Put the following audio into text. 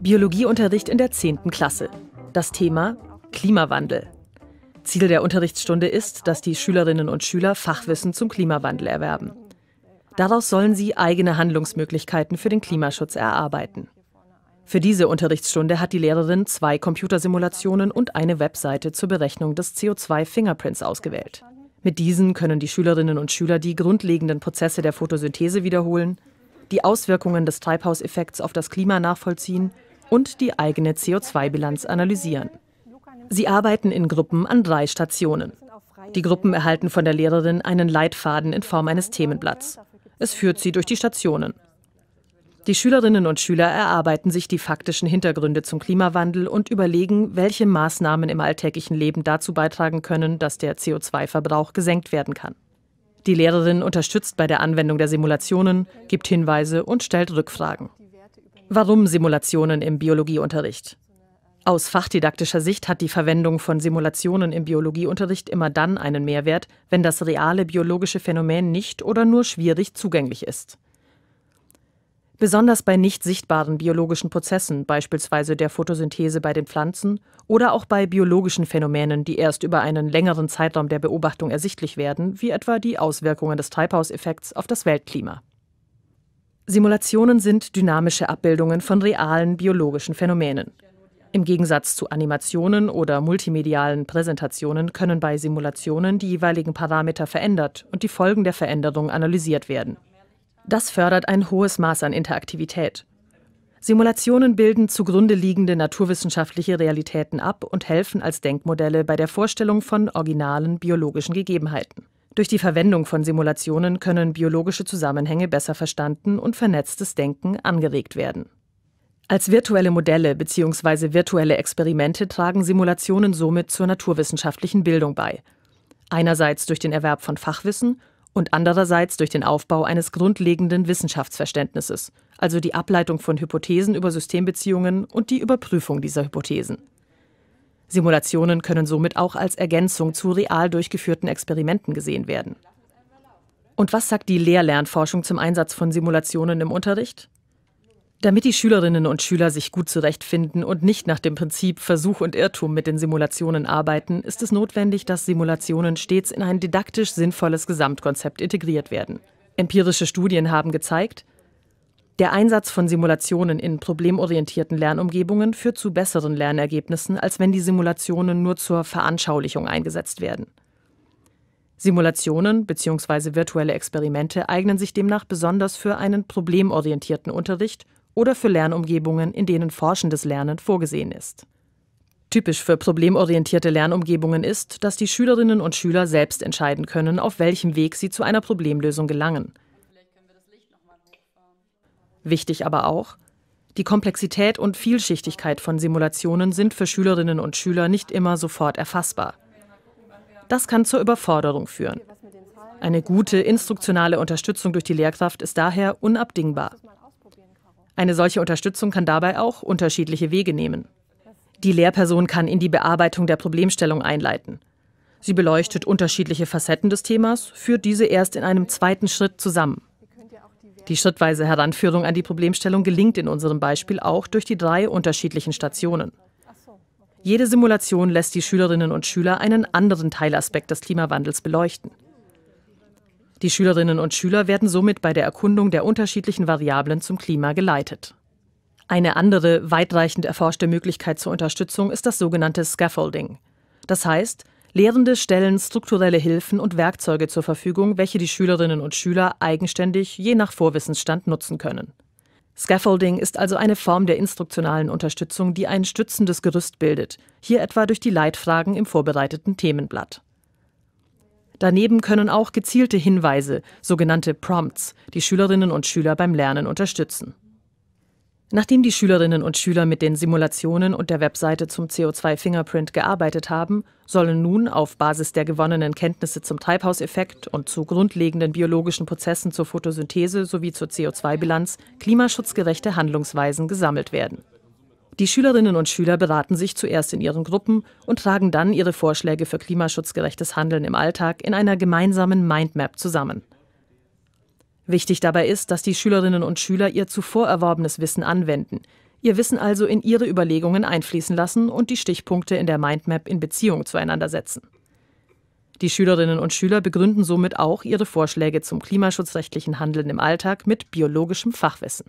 Biologieunterricht in der 10. Klasse. Das Thema Klimawandel. Ziel der Unterrichtsstunde ist, dass die Schülerinnen und Schüler Fachwissen zum Klimawandel erwerben. Daraus sollen sie eigene Handlungsmöglichkeiten für den Klimaschutz erarbeiten. Für diese Unterrichtsstunde hat die Lehrerin zwei Computersimulationen und eine Webseite zur Berechnung des CO2-Fingerprints ausgewählt. Mit diesen können die Schülerinnen und Schüler die grundlegenden Prozesse der Photosynthese wiederholen, die Auswirkungen des Treibhauseffekts auf das Klima nachvollziehen und die eigene CO2-Bilanz analysieren. Sie arbeiten in Gruppen an drei Stationen. Die Gruppen erhalten von der Lehrerin einen Leitfaden in Form eines Themenblatts. Es führt sie durch die Stationen. Die Schülerinnen und Schüler erarbeiten sich die faktischen Hintergründe zum Klimawandel und überlegen, welche Maßnahmen im alltäglichen Leben dazu beitragen können, dass der CO2-Verbrauch gesenkt werden kann. Die Lehrerin unterstützt bei der Anwendung der Simulationen, gibt Hinweise und stellt Rückfragen. Warum Simulationen im Biologieunterricht? Aus fachdidaktischer Sicht hat die Verwendung von Simulationen im Biologieunterricht immer dann einen Mehrwert, wenn das reale biologische Phänomen nicht oder nur schwierig zugänglich ist. Besonders bei nicht sichtbaren biologischen Prozessen, beispielsweise der Photosynthese bei den Pflanzen oder auch bei biologischen Phänomenen, die erst über einen längeren Zeitraum der Beobachtung ersichtlich werden, wie etwa die Auswirkungen des Treibhauseffekts auf das Weltklima. Simulationen sind dynamische Abbildungen von realen biologischen Phänomenen. Im Gegensatz zu Animationen oder multimedialen Präsentationen können bei Simulationen die jeweiligen Parameter verändert und die Folgen der Veränderung analysiert werden. Das fördert ein hohes Maß an Interaktivität. Simulationen bilden zugrunde liegende naturwissenschaftliche Realitäten ab und helfen als Denkmodelle bei der Vorstellung von originalen biologischen Gegebenheiten. Durch die Verwendung von Simulationen können biologische Zusammenhänge besser verstanden und vernetztes Denken angeregt werden. Als virtuelle Modelle bzw. virtuelle Experimente tragen Simulationen somit zur naturwissenschaftlichen Bildung bei. Einerseits durch den Erwerb von Fachwissen und andererseits durch den Aufbau eines grundlegenden Wissenschaftsverständnisses, also die Ableitung von Hypothesen über Systembeziehungen und die Überprüfung dieser Hypothesen. Simulationen können somit auch als Ergänzung zu real durchgeführten Experimenten gesehen werden. Und was sagt die Lehr-Lernforschung zum Einsatz von Simulationen im Unterricht? Damit die Schülerinnen und Schüler sich gut zurechtfinden und nicht nach dem Prinzip Versuch und Irrtum mit den Simulationen arbeiten, ist es notwendig, dass Simulationen stets in ein didaktisch sinnvolles Gesamtkonzept integriert werden. Empirische Studien haben gezeigt, der Einsatz von Simulationen in problemorientierten Lernumgebungen führt zu besseren Lernergebnissen, als wenn die Simulationen nur zur Veranschaulichung eingesetzt werden. Simulationen bzw. virtuelle Experimente eignen sich demnach besonders für einen problemorientierten Unterricht oder für Lernumgebungen, in denen forschendes Lernen vorgesehen ist. Typisch für problemorientierte Lernumgebungen ist, dass die Schülerinnen und Schüler selbst entscheiden können, auf welchem Weg sie zu einer Problemlösung gelangen. Wichtig aber auch, die Komplexität und Vielschichtigkeit von Simulationen sind für Schülerinnen und Schüler nicht immer sofort erfassbar. Das kann zur Überforderung führen. Eine gute instruktionale Unterstützung durch die Lehrkraft ist daher unabdingbar. Eine solche Unterstützung kann dabei auch unterschiedliche Wege nehmen. Die Lehrperson kann in die Bearbeitung der Problemstellung einleiten. Sie beleuchtet unterschiedliche Facetten des Themas, führt diese erst in einem zweiten Schritt zusammen. Die schrittweise Heranführung an die Problemstellung gelingt in unserem Beispiel auch durch die drei unterschiedlichen Stationen. Jede Simulation lässt die Schülerinnen und Schüler einen anderen Teilaspekt des Klimawandels beleuchten. Die Schülerinnen und Schüler werden somit bei der Erkundung der unterschiedlichen Variablen zum Klima geleitet. Eine andere weitreichend erforschte Möglichkeit zur Unterstützung ist das sogenannte Scaffolding. Das heißt, Lehrende stellen strukturelle Hilfen und Werkzeuge zur Verfügung, welche die Schülerinnen und Schüler eigenständig je nach Vorwissensstand nutzen können. Scaffolding ist also eine Form der instruktionalen Unterstützung, die ein stützendes Gerüst bildet, hier etwa durch die Leitfragen im vorbereiteten Themenblatt. Daneben können auch gezielte Hinweise, sogenannte Prompts, die Schülerinnen und Schüler beim Lernen unterstützen. Nachdem die Schülerinnen und Schüler mit den Simulationen und der Webseite zum CO2-Fingerprint gearbeitet haben, sollen nun auf Basis der gewonnenen Kenntnisse zum Treibhauseffekt und zu grundlegenden biologischen Prozessen zur Photosynthese sowie zur CO2-Bilanz klimaschutzgerechte Handlungsweisen gesammelt werden. Die Schülerinnen und Schüler beraten sich zuerst in ihren Gruppen und tragen dann ihre Vorschläge für klimaschutzgerechtes Handeln im Alltag in einer gemeinsamen Mindmap zusammen. Wichtig dabei ist, dass die Schülerinnen und Schüler ihr zuvor erworbenes Wissen anwenden, ihr Wissen also in ihre Überlegungen einfließen lassen und die Stichpunkte in der Mindmap in Beziehung zueinander setzen. Die Schülerinnen und Schüler begründen somit auch ihre Vorschläge zum klimaschutzrechtlichen Handeln im Alltag mit biologischem Fachwissen.